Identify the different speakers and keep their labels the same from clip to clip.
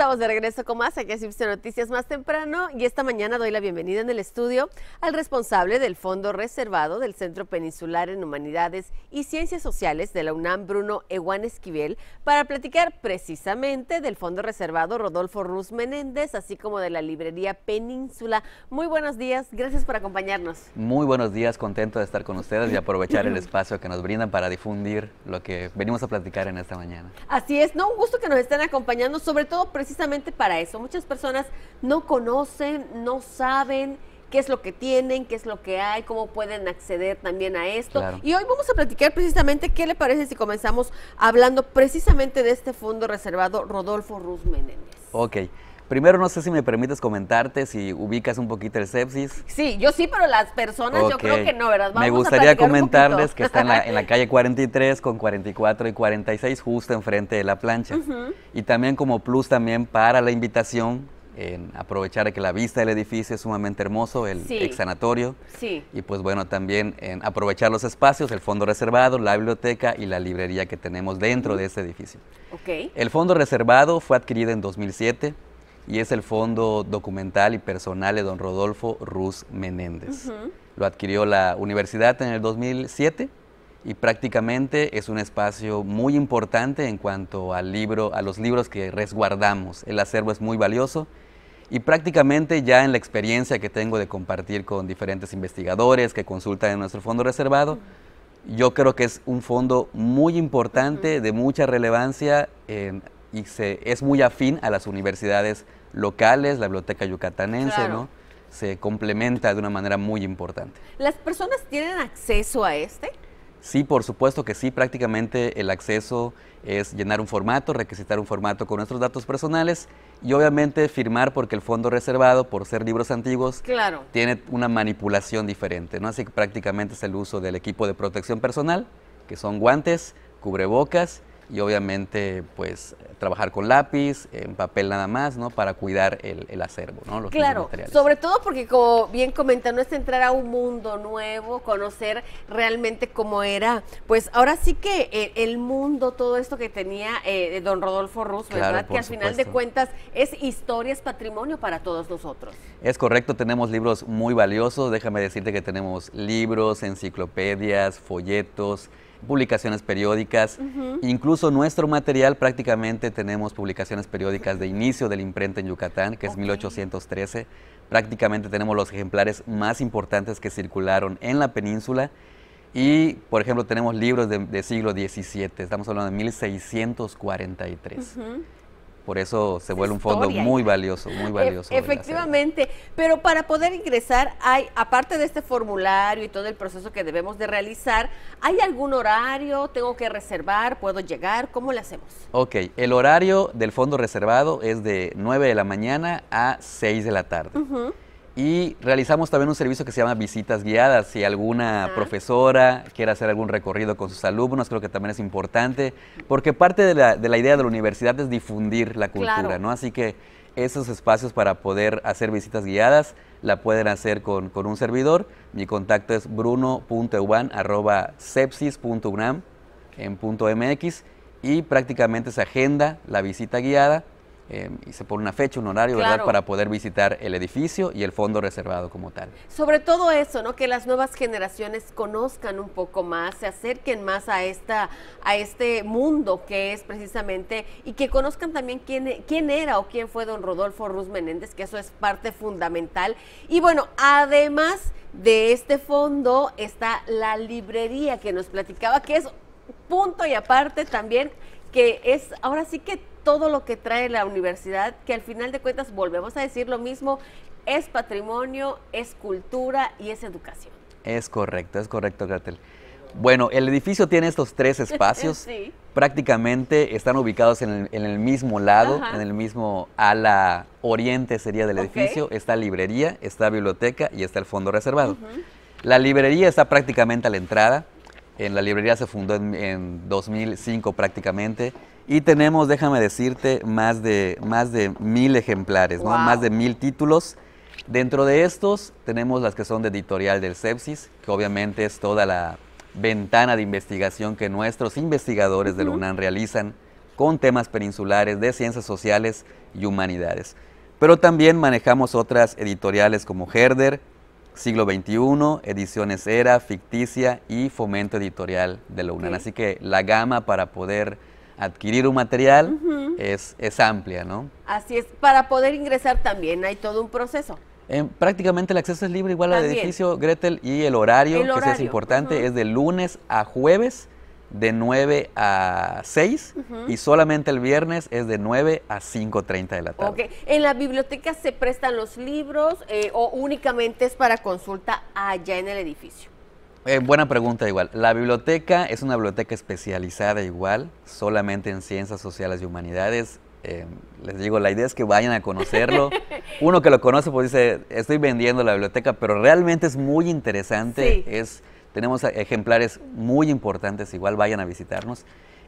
Speaker 1: Estamos de regreso con más aquí en Noticias más temprano y esta mañana doy la bienvenida en el estudio al responsable del Fondo Reservado del Centro Peninsular en Humanidades y Ciencias Sociales de la UNAM, Bruno Ewan Esquivel, para platicar precisamente del Fondo Reservado Rodolfo Ruz Menéndez, así como de la librería Península. Muy buenos días, gracias por acompañarnos.
Speaker 2: Muy buenos días, contento de estar con ustedes y aprovechar el espacio que nos brindan para difundir lo que venimos a platicar en esta mañana.
Speaker 1: Así es, no, un gusto que nos estén acompañando, sobre todo precisamente precisamente para eso. Muchas personas no conocen, no saben qué es lo que tienen, qué es lo que hay, cómo pueden acceder también a esto. Y hoy vamos a platicar precisamente qué le parece si comenzamos hablando precisamente de este fondo reservado Rodolfo Ruz Menéndez.
Speaker 2: Ok. Primero, no sé si me permites comentarte si ubicas un poquito el sepsis.
Speaker 1: Sí, yo sí, pero las personas yo creo que no, ¿verdad? me gustaría comentarles que está
Speaker 2: en la, calle 43 con 44 y 46, justo enfrente de la plancha. Y también como plus también para la invitación, en aprovechar que la vista del edificio es sumamente hermoso, el ex sanatorio. Sí. Y pues bueno, también en aprovechar los espacios, el fondo reservado, la biblioteca y la librería que tenemos dentro de este edificio. Okay. El fondo reservado fue adquirido en 2007 y es el fondo documental y personal de don Rodolfo Ruz Menéndez. Lo adquirió la universidad en el 2007 y prácticamente es un espacio muy importante en cuanto al libro, a los libros que resguardamos. El acervo es muy valioso y prácticamente ya en la experiencia que tengo de compartir con diferentes investigadores que consultan en nuestro fondo reservado, yo creo que es un fondo muy importante, de mucha relevancia y se, es muy afín a las universidades locales, la biblioteca yucatanense, ¿no? Se complementa de una manera muy importante.
Speaker 1: ¿Las personas tienen acceso a este?
Speaker 2: Sí, por supuesto que sí. Prácticamente el acceso es llenar un formato, requisitar un formato con nuestros datos personales y obviamente firmar porque el fondo reservado, por ser libros antiguos, tiene una manipulación diferente. ¿no? Así que prácticamente es el uso del equipo de protección personal, que son guantes, cubrebocas y obviamente pues trabajar con lápiz, en papel nada más, ¿no? Para cuidar el, el acervo, ¿no? Los claro, sobre
Speaker 1: todo porque como bien comentan, es entrar a un mundo nuevo, conocer realmente cómo era. Pues ahora sí que eh, el mundo, todo esto que tenía eh, don Rodolfo Russo, ¿verdad? Que al final de cuentas es historia, es patrimonio para todos nosotros.
Speaker 2: Es correcto, tenemos libros muy valiosos, déjame decirte que tenemos libros, enciclopedias, folletos, publicaciones periódicas, incluso nuestro material prácticamente tenemos publicaciones periódicas de inicio de la imprenta en Yucatán, que es 1813, prácticamente tenemos los ejemplares más importantes que circularon en la península y, por ejemplo, tenemos libros de, siglo XVII, estamos hablando de 1643 por eso se vuelve un fondo muy valioso, muy valioso. efectivamente,
Speaker 1: pero para poder ingresar hay, aparte de este formulario y todo el proceso que debemos de realizar, ¿hay algún horario? ¿Tengo que reservar? ¿Puedo llegar? ¿Cómo lo hacemos?
Speaker 2: Ok, el horario del fondo reservado es de 9 de la mañana a 6 de la tarde. Y realizamos también un servicio que se llama visitas guiadas. Si alguna profesora quiere hacer algún recorrido con sus alumnos, creo que también es importante, porque parte de la, idea de la universidad es difundir la cultura, ¿no? Así que esos espacios para poder hacer visitas guiadas la pueden hacer con, un servidor. Mi contacto es bruno.euban.sepsis.unam y prácticamente se agenda la visita guiada Em, y se pone una fecha, un horario, ¿verdad? Para poder visitar el edificio y el fondo reservado como tal.
Speaker 1: Sobre todo eso, ¿no? Que las nuevas generaciones conozcan un poco más, se acerquen más a, esta, a este mundo que es precisamente, y que conozcan también quién, quién era o quién fue don Rodolfo Ruz Menéndez, que eso es parte fundamental. Y bueno, además de este fondo está la librería que nos platicaba, que es punto y aparte también que es ahora sí que todo lo que trae la universidad, que al final de cuentas, volvemos a decir lo mismo, es patrimonio, es cultura y es educación.
Speaker 2: Es correcto, es correcto, Gretel. Bueno, el edificio tiene estos tres espacios. Prácticamente están ubicados en el, mismo lado, en el mismo ala oriente sería del edificio. Está librería, está biblioteca y está el fondo reservado. La librería está prácticamente a la entrada la librería se fundó en, 2005 prácticamente y tenemos, déjame decirte, más de, más de mil ejemplares, más de mil títulos. Dentro de estos tenemos las que son de editorial del Sepsis, que obviamente es toda la ventana de investigación que nuestros investigadores de la UNAM realizan con temas peninsulares de ciencias sociales y humanidades. Pero también manejamos otras editoriales como Herder, Siglo XXI, Ediciones Era, Ficticia y Fomento Editorial de la UNAM. Así que la gama para poder adquirir un material es, amplia, ¿no?
Speaker 1: Así es, para poder ingresar también hay todo un proceso.
Speaker 2: Em, prácticamente el acceso es libre, igual al edificio Gretel, y el horario, que es importante, es de lunes a jueves de 9 a 6 y solamente el viernes es de 9 a 5.30 de la tarde.
Speaker 1: Okay. ¿En la biblioteca se prestan los libros eh, o únicamente es para consulta allá en el edificio?
Speaker 2: Eh, buena pregunta igual. La biblioteca es una biblioteca especializada igual, solamente en ciencias sociales y humanidades. Em, les digo, la idea es que vayan a conocerlo. Uno que lo conoce pues dice, estoy vendiendo la biblioteca, pero realmente es muy interesante. Sí. Tenemos ejemplares muy importantes, igual vayan a visitarnos.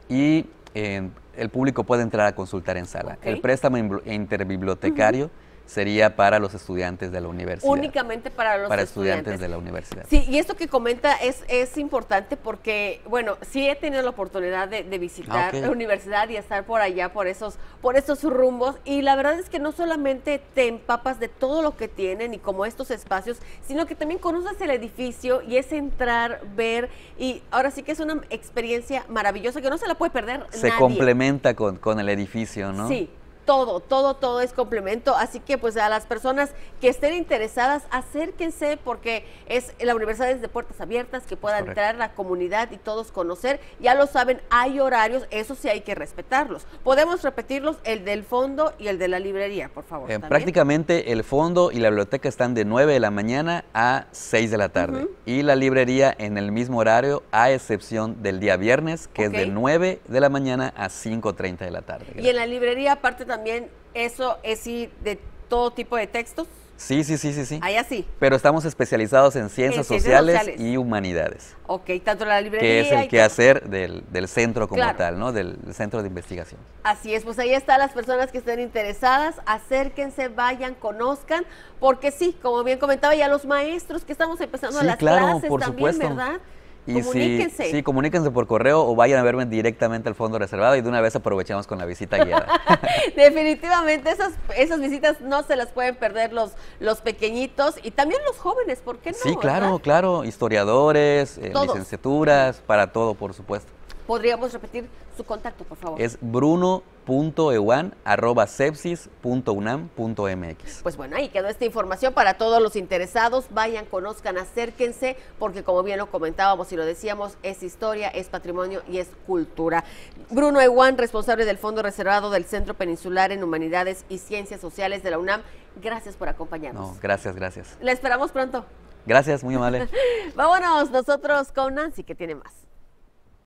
Speaker 2: Y eh, el público puede entrar a consultar en sala. El préstamo interbibliotecario sería para los estudiantes de la universidad.
Speaker 1: Únicamente para los para estudiantes.
Speaker 2: de la universidad. Sí,
Speaker 1: y esto que comenta es, es importante porque, bueno, sí he tenido la oportunidad de, visitar ah, la universidad y estar por allá, por esos, por esos rumbos, y la verdad es que no solamente te empapas de todo lo que tienen y como estos espacios, sino que también conoces el edificio y es entrar, ver, y ahora sí que es una experiencia maravillosa que no se la puede perder. Se complementa
Speaker 2: con, con el edificio, ¿no? Sí,
Speaker 1: todo, todo, todo es complemento. Así que pues a las personas que estén interesadas, acérquense porque es la universidad es de puertas abiertas, que pueda entrar la comunidad y todos conocer. Ya lo saben, hay horarios, eso sí hay que respetarlos. Podemos repetirlos, el del fondo y el de la librería, por favor. Eh,
Speaker 2: prácticamente el fondo y la biblioteca están de 9 de la mañana a 6 de la tarde. Y la librería en el mismo horario, a excepción del día viernes, que es de 9 de la mañana a 5.30 de la tarde. Y en
Speaker 1: la librería aparte también eso es de todo tipo de textos.
Speaker 2: Sí, sí, sí, sí, sí. Allá sí. Pero estamos especializados en ciencias, sociales, y humanidades.
Speaker 1: Ok, tanto la librería. Que es el
Speaker 2: quehacer del, del centro como tal, ¿no? Del, centro de investigación.
Speaker 1: Así es, pues ahí están las personas que estén interesadas, acérquense, vayan, conozcan, porque sí, como bien comentaba ya los maestros que estamos empezando a las claro, clases por también, ¿verdad? Y Sí, sí,
Speaker 2: comuníquense por correo o vayan a verme directamente al fondo reservado y de una vez aprovechamos con la visita guiada.
Speaker 1: Definitivamente, esas, esas visitas no se las pueden perder los, los pequeñitos y también los jóvenes, ¿por qué no? Sí, claro,
Speaker 2: claro, historiadores, eh, licenciaturas, para todo, por supuesto.
Speaker 1: ¿Podríamos repetir su contacto, por favor? Es
Speaker 2: bruno.ewan.sepsis.unam.mx.
Speaker 1: Pues bueno, ahí quedó esta información para todos los interesados. Vayan, conozcan, acérquense, porque como bien lo comentábamos y lo decíamos, es historia, es patrimonio y es cultura. Bruno Ewan, responsable del Fondo Reservado del Centro Peninsular en Humanidades y Ciencias Sociales de la UNAM, gracias por acompañarnos. gracias, gracias. La esperamos pronto.
Speaker 2: Gracias, muy amable.
Speaker 1: Vámonos nosotros con Nancy, que tiene más.